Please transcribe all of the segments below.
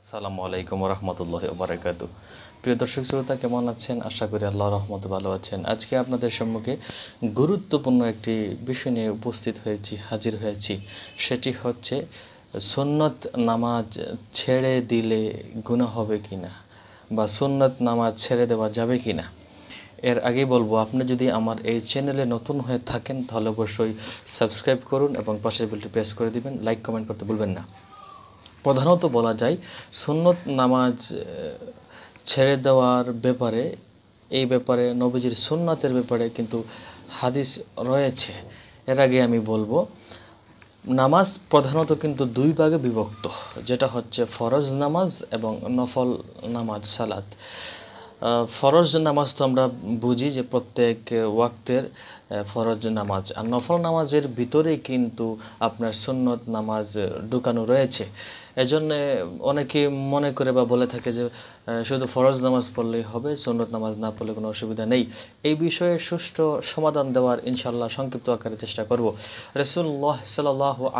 আসসালামু আলাইকুম রহমতুল্লাহ ওবরাকাত প্রিয় দর্শক শ্রোতা কেমন আছেন আশা করি আল্লাহ রহমত ভালো আছেন আজকে আপনাদের সম্মুখে গুরুত্বপূর্ণ একটি বিষয় নিয়ে উপস্থিত হয়েছি হাজির হয়েছি সেটি হচ্ছে সুন্নত নামাজ ছেড়ে দিলে গুণা হবে কি না বা সুন্নত নামাজ ছেড়ে দেওয়া যাবে কি না এর আগে বলবো আপনি যদি আমার এই চ্যানেলে নতুন হয়ে থাকেন তাহলে অবশ্যই সাবস্ক্রাইব করুন এবং পাশের বেলটি প্রেস করে দিবেন লাইক কমেন্ট করতে ভুলবেন না প্রধানত বলা যায় সুন্নত নামাজ ছেড়ে দেওয়ার ব্যাপারে এই ব্যাপারে নবীজির সুন্নাতের ব্যাপারে কিন্তু হাদিস রয়েছে এর আগে আমি বলবো নামাজ প্রধানত কিন্তু দুই ভাগে বিভক্ত যেটা হচ্ছে ফরজ নামাজ এবং নফল নামাজ সালাত ফরজ নামাজ তো আমরা বুঝি যে প্রত্যেক ওয়াক্তের ফরজ নামাজ আর নফল নামাজের ভিতরে কিন্তু আপনার সুন্নত নামাজ ঢুকানো রয়েছে এজন্য অনেকে মনে করে বা বলে থাকে যে শুধু ফরজ নামাজ পড়লেই হবে সুন্নত নামাজ না পড়লে কোনো অসুবিধা নেই এই বিষয়ে সুষ্ঠু সমাধান দেওয়ার ইনশাল্লাহ সংক্ষিপ্ত আকারে চেষ্টা করব রসুল্লাহ সাল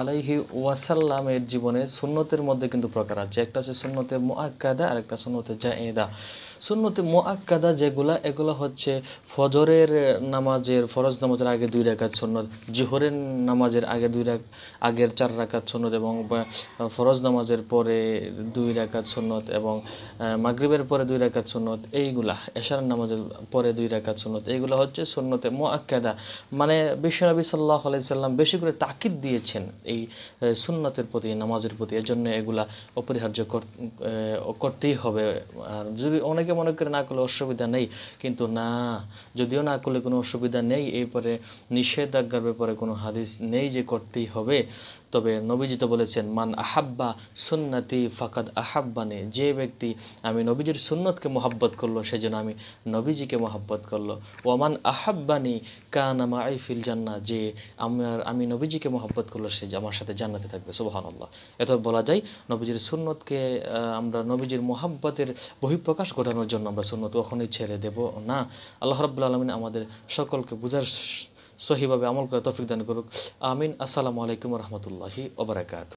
আলাইহি ওয়াসাল্লামের জীবনে সুন্নতের মধ্যে কিন্তু প্রকার আছে একটা হচ্ছে সুন্নতে মোয়াক্কাদা আর একটা সুন্নতে জায়দা সুন্নতি মোয়াক্কাদা যেগুলা এগুলো হচ্ছে ফজরের নামাজের ফরজ নামাজের আগে দুই রেখাত সুন্নত জোহরের নামাজের আগে দুই আগের চার রাকাত সুন্নত এবং ফরজ নামাজের পরে দুই রেখাত সুন্নত এবং মাগরিবের পরে দুই রেখাত সুন্নত এইগুলা এশার নামাজের পরে দুই রেখাত সুন্নত এইগুলো হচ্ছে সুন্নতে মোয়াক্কাদা মানে নবী সাল্লাহ আলাইসাল্লাম বেশি করে তাকিদ দিয়েছেন এই সুন্নতের প্রতি নামাজের প্রতি জন্য এগুলা অপরিহার্য করতেই হবে আর যদি অনেকে অনেকে মনে করে না করলে অসুবিধা নেই কিন্তু না যদিও না করলে কোনো অসুবিধা নেই এরপরে নিষেধাজ্ঞার ব্যাপারে কোনো হাদিস নেই যে করতেই হবে তবে নবীজি তো বলেছেন মান আহাব্বা সুন্নতি ফাকাদ আহাব্বানে যে ব্যক্তি আমি নবীজির সুন্নতকে মোহাব্বত করলো সেজন্য আমি নবীজিকে মহাব্বত করলো মান আহাব্বানি কান আমা আইফিল জান্না যে আমার আমি নবীজিকে মহাব্বত করলো সে আমার সাথে জান্নাতে থাকবে সুবাহান্লাহ এত বলা যায় নবীজির সুন্নতকে আমরা নবীজির মহাব্বতের বহিঃপ্রকাশ ঘটানোর জন্য আমরা সুন্নত কখনোই ছেড়ে দেব না আল্লাহ রব্বুল আলমিন আমাদের সকলকে বোঝার সহিভাবে আমল করে তফিক দান করুক আমিন আসসালামু আলাইকুম রহমতুল্লাহি ওবরাকাত